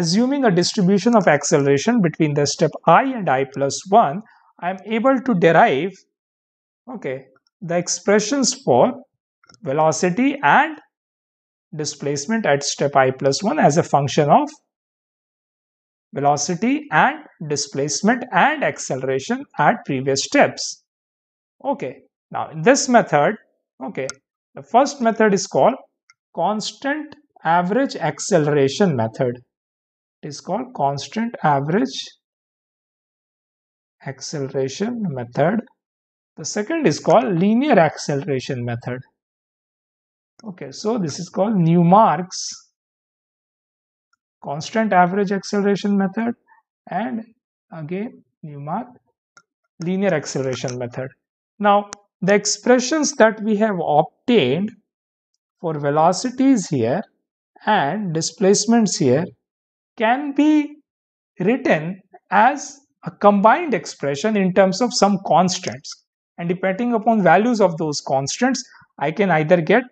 assuming a distribution of acceleration between the step i and i plus 1 i am able to derive okay the expressions for velocity and displacement at step i plus 1 as a function of velocity and displacement and acceleration at previous steps. Okay, now in this method, okay, the first method is called constant average acceleration method. It is called constant average acceleration method. The second is called linear acceleration method okay so this is called Newmark's constant average acceleration method and again Newmark linear acceleration method now the expressions that we have obtained for velocities here and displacements here can be written as a combined expression in terms of some constants and depending upon values of those constants I can either get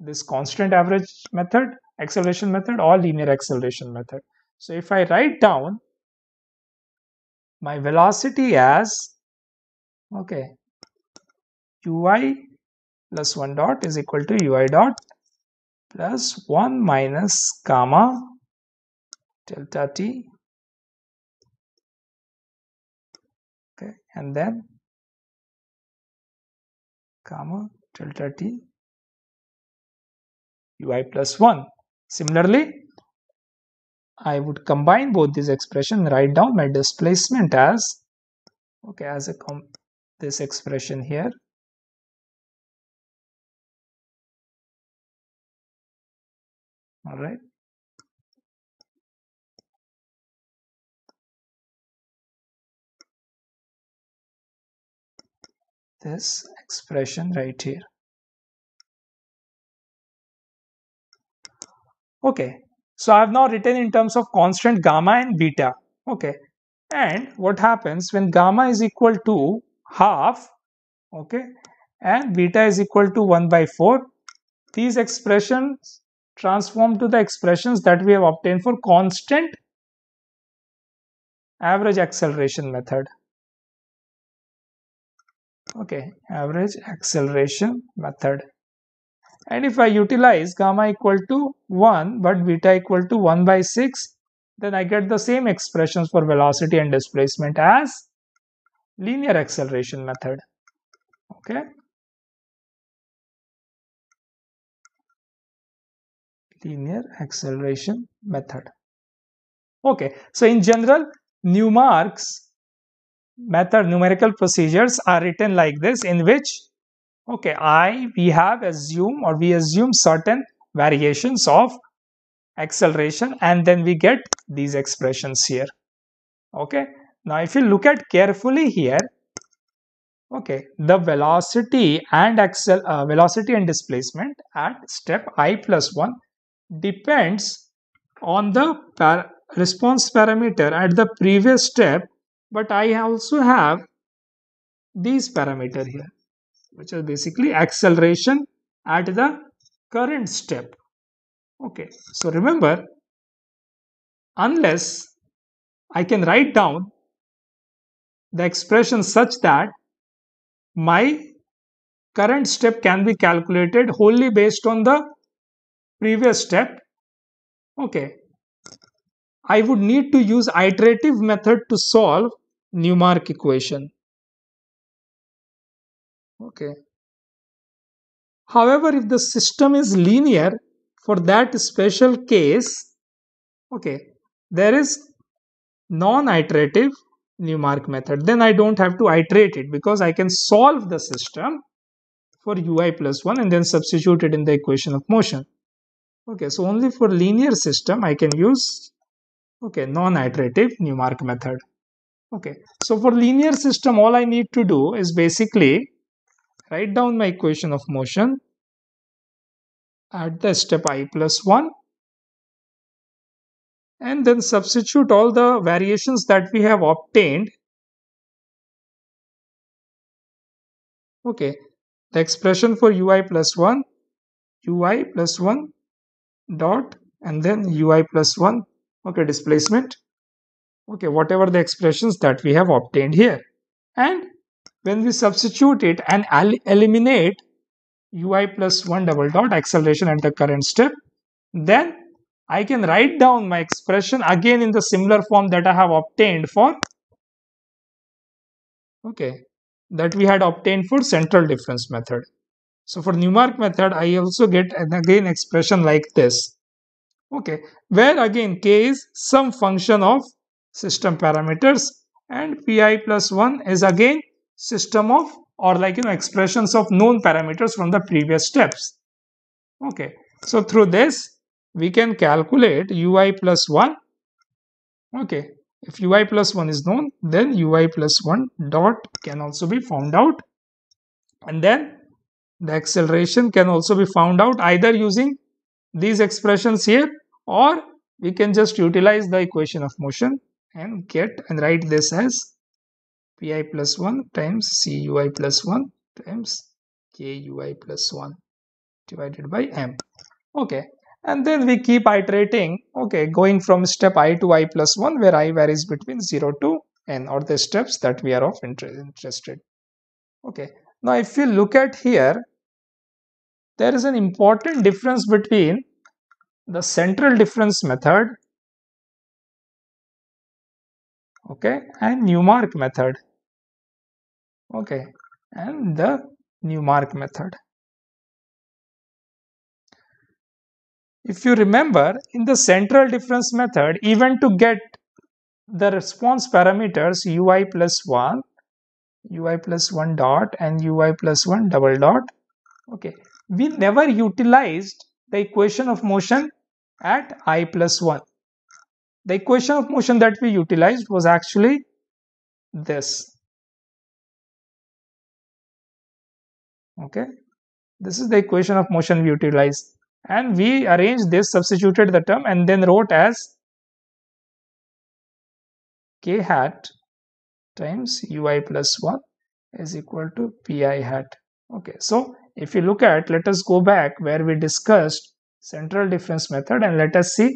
this constant average method, acceleration method or linear acceleration method. So if I write down my velocity as, okay, ui plus 1 dot is equal to ui dot plus 1 minus gamma delta t okay and then comma delta t ui plus 1. Similarly, I would combine both these expressions, write down my displacement as, okay, as a this expression here. All right. This expression right here. Okay, so I have now written in terms of constant gamma and beta. Okay, and what happens when gamma is equal to half, okay, and beta is equal to 1 by 4, these expressions transform to the expressions that we have obtained for constant average acceleration method. Okay, average acceleration method and if I utilize gamma equal to 1 but beta equal to 1 by 6 then I get the same expressions for velocity and displacement as linear acceleration method okay linear acceleration method okay so in general Newmark's method numerical procedures are written like this in which okay i we have assume or we assume certain variations of acceleration and then we get these expressions here okay now if you look at carefully here okay the velocity and accel uh, velocity and displacement at step i plus 1 depends on the par response parameter at the previous step but i also have these parameter here which is basically acceleration at the current step okay so remember unless i can write down the expression such that my current step can be calculated wholly based on the previous step okay i would need to use iterative method to solve newmark equation okay however if the system is linear for that special case okay there is non-iterative Newmark method then I don't have to iterate it because I can solve the system for ui plus 1 and then substitute it in the equation of motion okay so only for linear system I can use okay non-iterative Newmark method okay so for linear system all I need to do is basically write down my equation of motion at the step i plus 1 and then substitute all the variations that we have obtained okay the expression for ui plus 1 ui plus 1 dot and then ui plus 1 okay displacement okay whatever the expressions that we have obtained here and when we substitute it and eliminate ui plus 1 double dot acceleration at the current step then I can write down my expression again in the similar form that I have obtained for okay that we had obtained for central difference method. So for Newmark method I also get an again expression like this okay where again k is some function of system parameters and pi plus 1 is again system of or like you know expressions of known parameters from the previous steps okay so through this we can calculate ui plus 1 okay if ui plus 1 is known then ui plus 1 dot can also be found out and then the acceleration can also be found out either using these expressions here or we can just utilize the equation of motion and get and write this as pi plus 1 times cui plus 1 times kui plus 1 divided by m okay and then we keep iterating okay going from step i to i plus 1 where i varies between 0 to n or the steps that we are of inter interested okay now if you look at here there is an important difference between the central difference method okay and Newmark method okay and the newmark method if you remember in the central difference method even to get the response parameters ui plus 1 ui plus 1 dot and ui plus 1 double dot okay we never utilized the equation of motion at i plus 1 the equation of motion that we utilized was actually this okay this is the equation of motion we utilized and we arranged this substituted the term and then wrote as k hat times ui plus 1 is equal to pi hat okay so if you look at let us go back where we discussed central difference method and let us see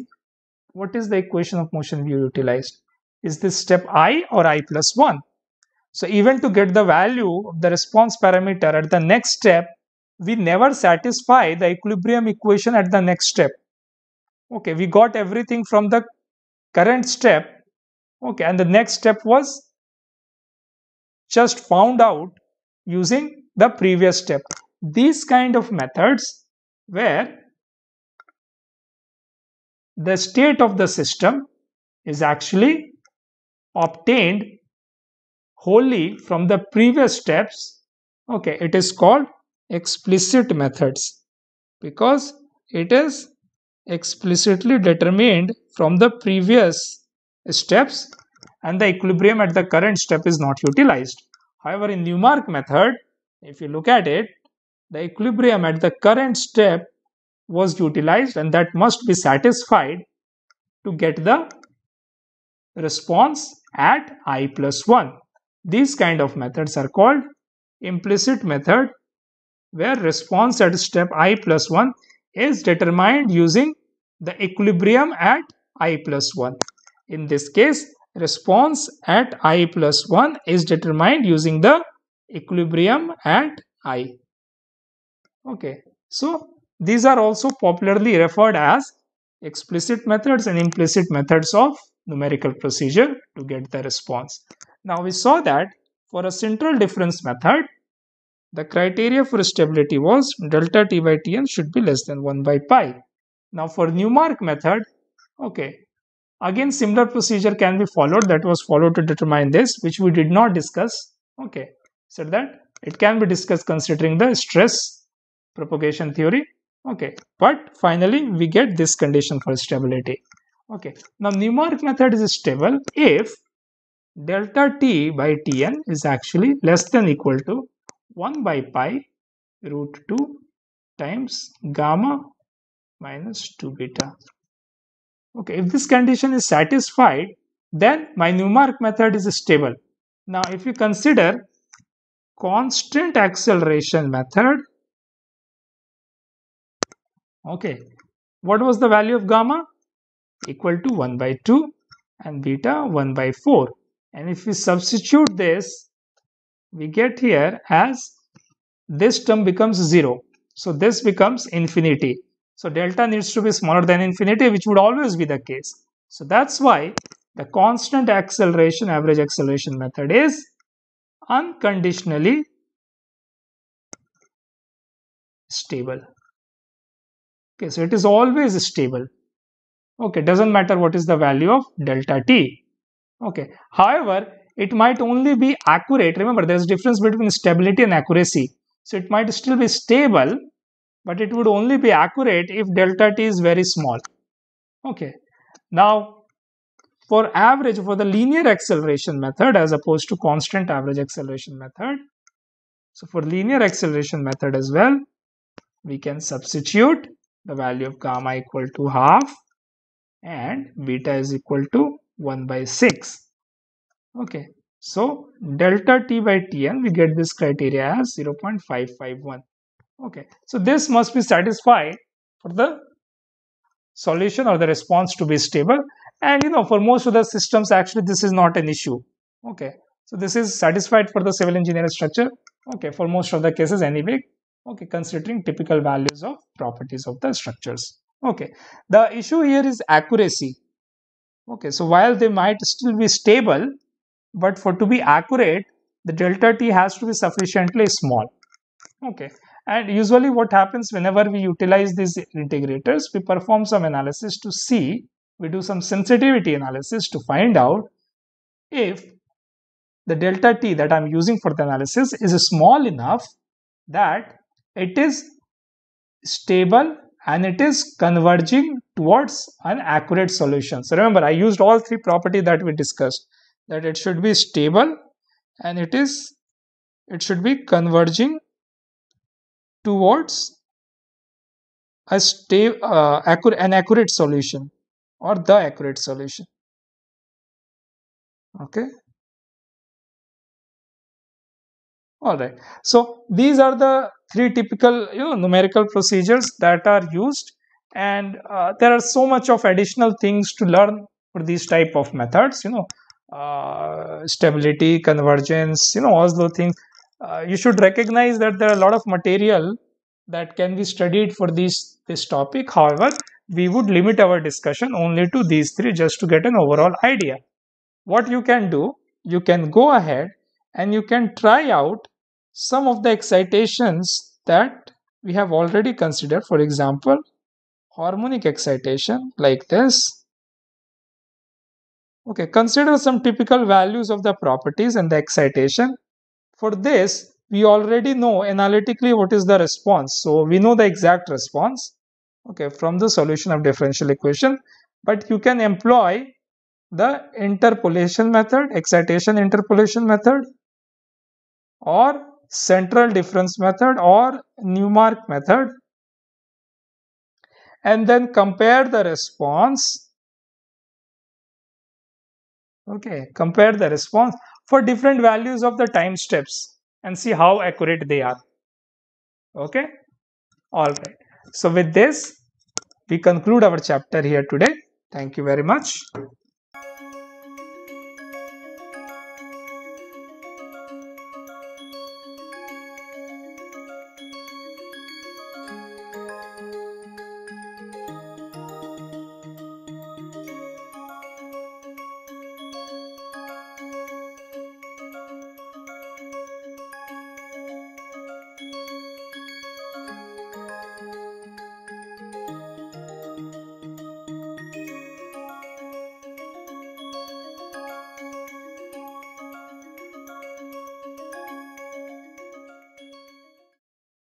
what is the equation of motion we utilized is this step i or i plus 1 so even to get the value of the response parameter at the next step, we never satisfy the equilibrium equation at the next step. Okay, we got everything from the current step. Okay, and the next step was just found out using the previous step. These kind of methods where the state of the system is actually obtained wholly from the previous steps, okay, it is called explicit methods because it is explicitly determined from the previous steps and the equilibrium at the current step is not utilized. However, in Newmark method, if you look at it, the equilibrium at the current step was utilized and that must be satisfied to get the response at i plus 1. These kind of methods are called implicit method where response at step i plus 1 is determined using the equilibrium at i plus 1. In this case, response at i plus 1 is determined using the equilibrium at i. Okay, so these are also popularly referred as explicit methods and implicit methods of numerical procedure to get the response. Now we saw that for a central difference method, the criteria for stability was delta T by Tn should be less than 1 by pi. Now for Newmark method, okay, again similar procedure can be followed that was followed to determine this which we did not discuss, okay, said so that it can be discussed considering the stress propagation theory, okay, but finally we get this condition for stability, okay. Now Newmark method is stable if delta t by Tn is actually less than equal to 1 by pi root 2 times gamma minus 2 beta. Okay, if this condition is satisfied, then my Newmark method is stable. Now, if you consider constant acceleration method, okay, what was the value of gamma? Equal to 1 by 2 and beta 1 by 4. And if we substitute this, we get here as this term becomes 0. So this becomes infinity. So delta needs to be smaller than infinity, which would always be the case. So that's why the constant acceleration, average acceleration method is unconditionally stable. Okay, so it is always stable. Okay, doesn't matter what is the value of delta t. Okay. However, it might only be accurate. Remember, there's difference between stability and accuracy. So it might still be stable, but it would only be accurate if delta t is very small. Okay. Now, for average, for the linear acceleration method as opposed to constant average acceleration method, so for linear acceleration method as well, we can substitute the value of gamma equal to half and beta is equal to 1 by 6 okay so delta t by tn we get this criteria as 0.551 okay so this must be satisfied for the solution or the response to be stable and you know for most of the systems actually this is not an issue okay so this is satisfied for the civil engineering structure okay for most of the cases anyway okay considering typical values of properties of the structures okay the issue here is accuracy Okay, so while they might still be stable, but for to be accurate, the delta t has to be sufficiently small. Okay, and usually what happens whenever we utilize these integrators, we perform some analysis to see, we do some sensitivity analysis to find out if the delta t that I'm using for the analysis is small enough that it is stable and it is converging towards an accurate solution. So remember, I used all three property that we discussed that it should be stable and it is it should be converging towards a stable uh, accurate an accurate solution or the accurate solution okay all right so these are the three typical you know numerical procedures that are used and uh, there are so much of additional things to learn for these type of methods you know uh, stability convergence you know all those things uh, you should recognize that there are a lot of material that can be studied for this this topic however we would limit our discussion only to these three just to get an overall idea what you can do you can go ahead and you can try out some of the excitations that we have already considered for example harmonic excitation like this. Okay, consider some typical values of the properties and the excitation. For this, we already know analytically what is the response. So we know the exact response okay, from the solution of differential equation. But you can employ the interpolation method, excitation interpolation method or central difference method or Newmark method and then compare the response okay compare the response for different values of the time steps and see how accurate they are okay all right so with this we conclude our chapter here today thank you very much